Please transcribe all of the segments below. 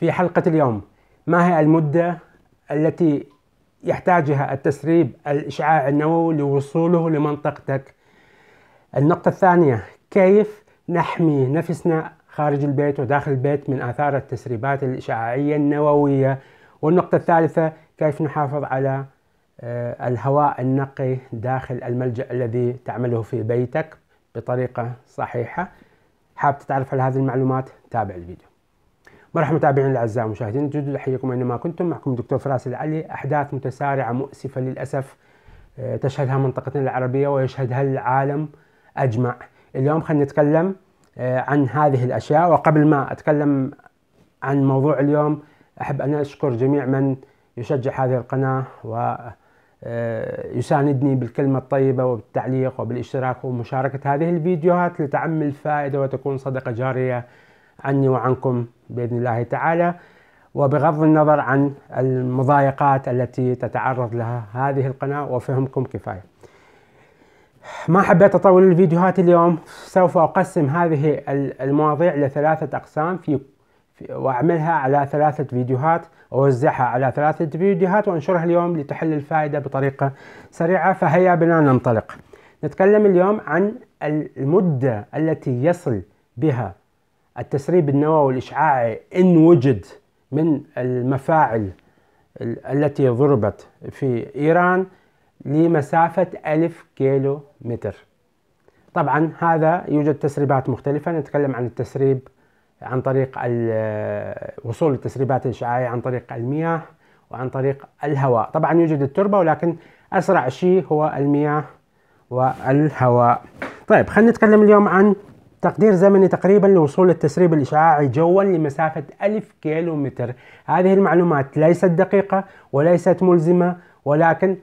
في حلقة اليوم ما هي المدة التي يحتاجها التسريب الإشعاع النووي لوصوله لمنطقتك النقطة الثانية كيف نحمي نفسنا خارج البيت وداخل البيت من آثار التسريبات الإشعاعية النووية والنقطة الثالثة كيف نحافظ على آه، الهواء النقي داخل الملجأ الذي تعمله في بيتك بطريقة صحيحة حاب تتعرف على هذه المعلومات تابع الفيديو مرحبا متابعينا الاعزاء مشاهدينا الجدد احييكم اينما كنتم معكم دكتور فراس العلي احداث متسارعه مؤسفه للاسف آه، تشهدها منطقتنا العربيه ويشهدها العالم اجمع اليوم خلينا نتكلم آه، عن هذه الاشياء وقبل ما اتكلم عن موضوع اليوم احب ان اشكر جميع من يشجع هذه القناه و آه، يساندني بالكلمة الطيبة وبالتعليق وبالاشتراك ومشاركة هذه الفيديوهات لتعم الفائدة وتكون صدقة جارية عني وعنكم باذن الله تعالى وبغض النظر عن المضايقات التي تتعرض لها هذه القناه وفهمكم كفايه. ما حبيت اطول الفيديوهات اليوم سوف اقسم هذه المواضيع لثلاثه اقسام في واعملها على ثلاثه فيديوهات اوزعها على ثلاثه فيديوهات وانشرها اليوم لتحل الفائده بطريقه سريعه فهيا بنا ننطلق. نتكلم اليوم عن المده التي يصل بها التسريب النووي الإشعاعي إن وجد من المفاعل التي ضربت في إيران لمسافة ألف كيلو متر طبعا هذا يوجد تسريبات مختلفة نتكلم عن التسريب عن طريق وصول التسريبات الإشعاعية عن طريق المياه وعن طريق الهواء طبعا يوجد التربة ولكن أسرع شيء هو المياه والهواء طيب خلينا نتكلم اليوم عن تقدير زمني تقريبا لوصول التسريب الإشعاعي جوا لمسافة 1000 كيلومتر هذه المعلومات ليست دقيقة وليست ملزمة ولكن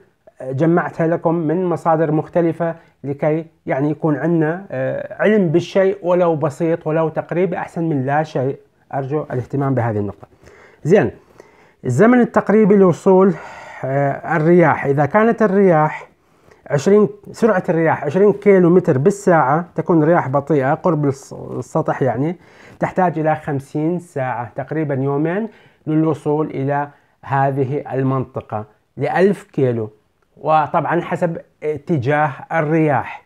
جمعتها لكم من مصادر مختلفة لكي يعني يكون عندنا آه، علم بالشيء ولو بسيط ولو تقريبي أحسن من لا شيء أرجو الاهتمام بهذه النقطة زين الزمن التقريبي لوصول آه، الرياح إذا كانت الرياح 20 سرعة الرياح 20 كيلو متر بالساعة تكون رياح بطيئة قرب السطح يعني تحتاج إلى 50 ساعة تقريبا يومين للوصول إلى هذه المنطقة لألف كيلو وطبعا حسب اتجاه الرياح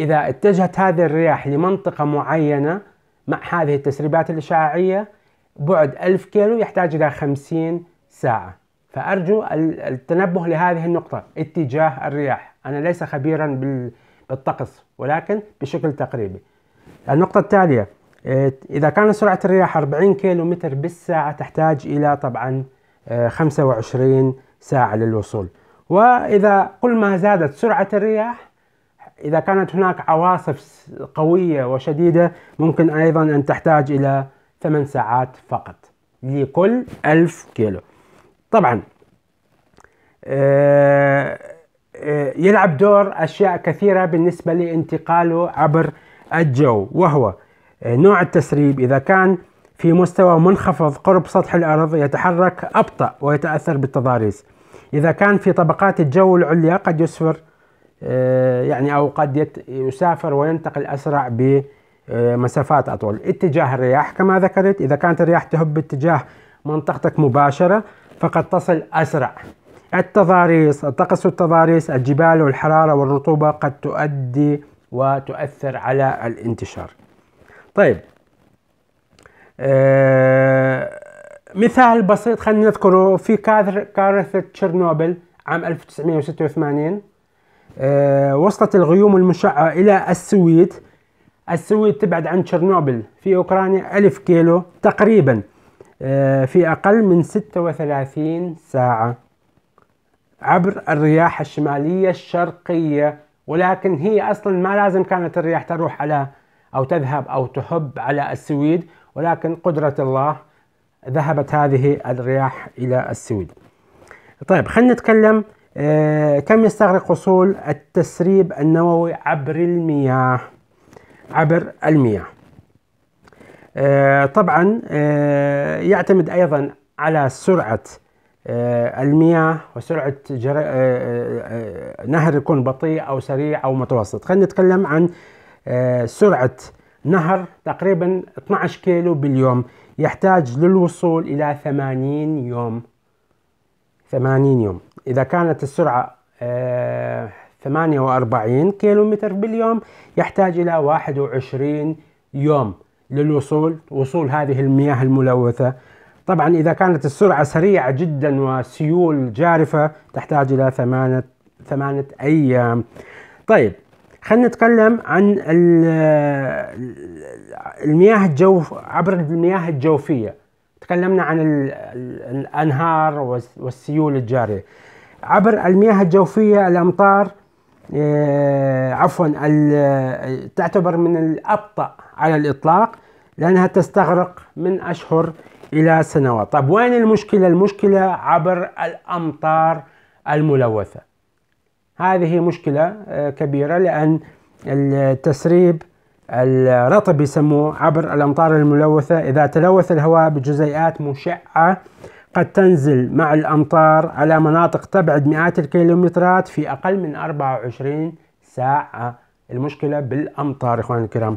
إذا اتجهت هذه الرياح لمنطقة معينة مع هذه التسريبات الإشعاعية بعد ألف كيلو يحتاج إلى خمسين ساعة فأرجو التنبه لهذه النقطة اتجاه الرياح أنا ليس خبيرا بالطقس ولكن بشكل تقريبي النقطة التالية إيه، إذا كانت سرعة الرياح 40 كيلو متر بالساعة تحتاج إلى طبعا 25 إيه، ساعة للوصول وإذا كل ما زادت سرعة الرياح إذا كانت هناك عواصف قوية وشديدة ممكن أيضا أن تحتاج إلى 8 ساعات فقط لكل 1000 كيلو طبعا آه، آه، يلعب دور أشياء كثيرة بالنسبة لانتقاله عبر الجو وهو آه، نوع التسريب إذا كان في مستوى منخفض قرب سطح الأرض يتحرك أبطأ ويتأثر بالتضاريس إذا كان في طبقات الجو العليا قد يسفر يعني أو قد يسافر وينتقل أسرع بمسافات أطول اتجاه الرياح كما ذكرت إذا كانت الرياح تهب باتجاه منطقتك مباشرة فقد تصل أسرع التضاريس الطقس التضاريس الجبال والحرارة والرطوبة قد تؤدي وتؤثر على الانتشار طيب آه مثال بسيط خلينا نذكره في كارثة تشيرنوبل عام 1986 آه وصلت الغيوم المشعة إلى السويد السويد تبعد عن تشيرنوبل في أوكرانيا ألف كيلو تقريباً آه، في أقل من 36 ساعة عبر الرياح الشمالية الشرقية ولكن هي أصلا ما لازم كانت الرياح تروح على أو تذهب أو تهب على السويد ولكن قدرة الله ذهبت هذه الرياح إلى السويد طيب خلينا نتكلم آه، كم يستغرق وصول التسريب النووي عبر المياه عبر المياه آه، طبعا آه، يعتمد أيضا على سرعة آه، المياه وسرعة جر... نهر يكون بطيء أو سريع أو متوسط خلينا نتكلم عن سرعة نهر تقريبا 12 كيلو باليوم يحتاج للوصول إلى 80 يوم 80 يوم إذا كانت السرعة 48 كيلو متر باليوم يحتاج إلى 21 يوم للوصول وصول هذه المياه الملوثة طبعا إذا كانت السرعة سريعة جدا وسيول جارفة تحتاج إلى ثمانة, ثمانة أيام طيب خلينا نتكلم عن المياه الجوف عبر المياه الجوفية تكلمنا عن الأنهار والسيول الجارية عبر المياه الجوفية الأمطار آه، عفوا تعتبر من الأبطأ على الإطلاق لأنها تستغرق من أشهر إلى سنوات طب وين المشكلة؟ المشكلة عبر الأمطار الملوثة هذه مشكلة آه، كبيرة لأن التسريب الرطب يسموه عبر الأمطار الملوثة إذا تلوث الهواء بجزيئات مشعة قد تنزل مع الأمطار على مناطق تبعد مئات الكيلومترات في أقل من 24 ساعة المشكلة بالأمطار إخواني الكرام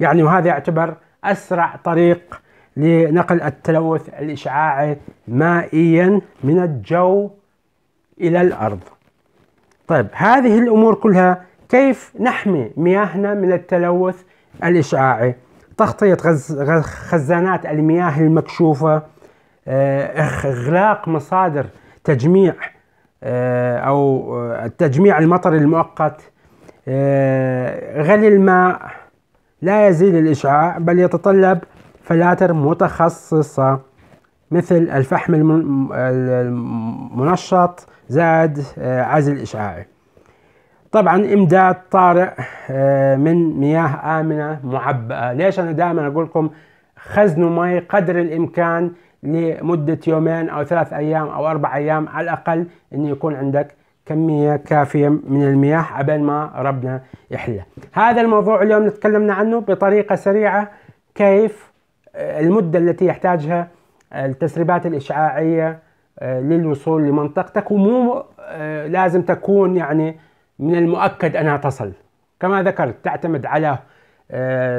يعني وهذا يعتبر أسرع طريق لنقل التلوث الإشعاعي مائيا من الجو إلى الأرض طيب هذه الأمور كلها كيف نحمي مياهنا من التلوث الإشعاعي تغطية خزانات المياه المكشوفة آه، إغلاق مصادر تجميع آه، أو التجميع المطري المؤقت آه، غلي الماء لا يزيل الإشعاع بل يتطلب فلاتر متخصصة مثل الفحم المنشط زاد آه، عزل إشعاعي طبعا إمداد طارئ آه، من مياه آمنة معبأة ليش أنا دائما أقول لكم خزنوا مي قدر الإمكان لمدة يومين أو ثلاث أيام أو أربع أيام على الأقل أن يكون عندك كمية كافية من المياه قبل ما ربنا يحله هذا الموضوع اليوم نتكلمنا عنه بطريقة سريعة كيف آه، المدة التي يحتاجها آه، التسريبات الإشعاعية آه، للوصول لمنطقتك ومو لازم تكون يعني من المؤكد أنها تصل كما ذكرت تعتمد على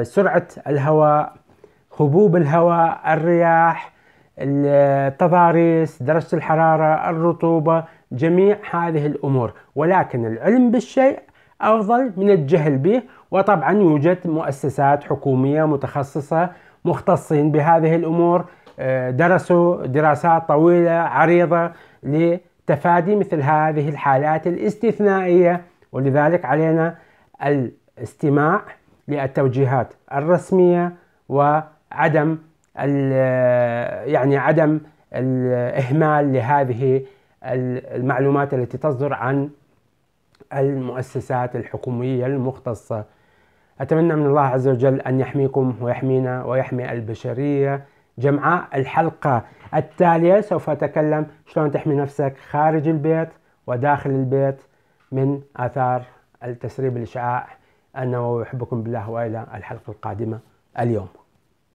سرعة الهواء هبوب الهواء الرياح التضاريس درجة الحرارة الرطوبة جميع هذه الأمور ولكن العلم بالشيء أفضل من الجهل به وطبعا يوجد مؤسسات حكومية متخصصة مختصين بهذه الأمور آه، درسوا دراسات طويلة عريضة لتفادي مثل هذه الحالات الاستثنائية ولذلك علينا الاستماع للتوجيهات الرسمية وعدم آه، يعني عدم الإهمال آه، لهذه المعلومات التي تصدر عن المؤسسات الحكومية المختصة أتمنى من الله عز وجل أن يحميكم ويحمينا ويحمي البشرية جمعاء الحلقة التالية سوف أتكلم شلون تحمي نفسك خارج البيت وداخل البيت من آثار التسريب الإشعاع النووي أحبكم بالله وإلى الحلقة القادمة اليوم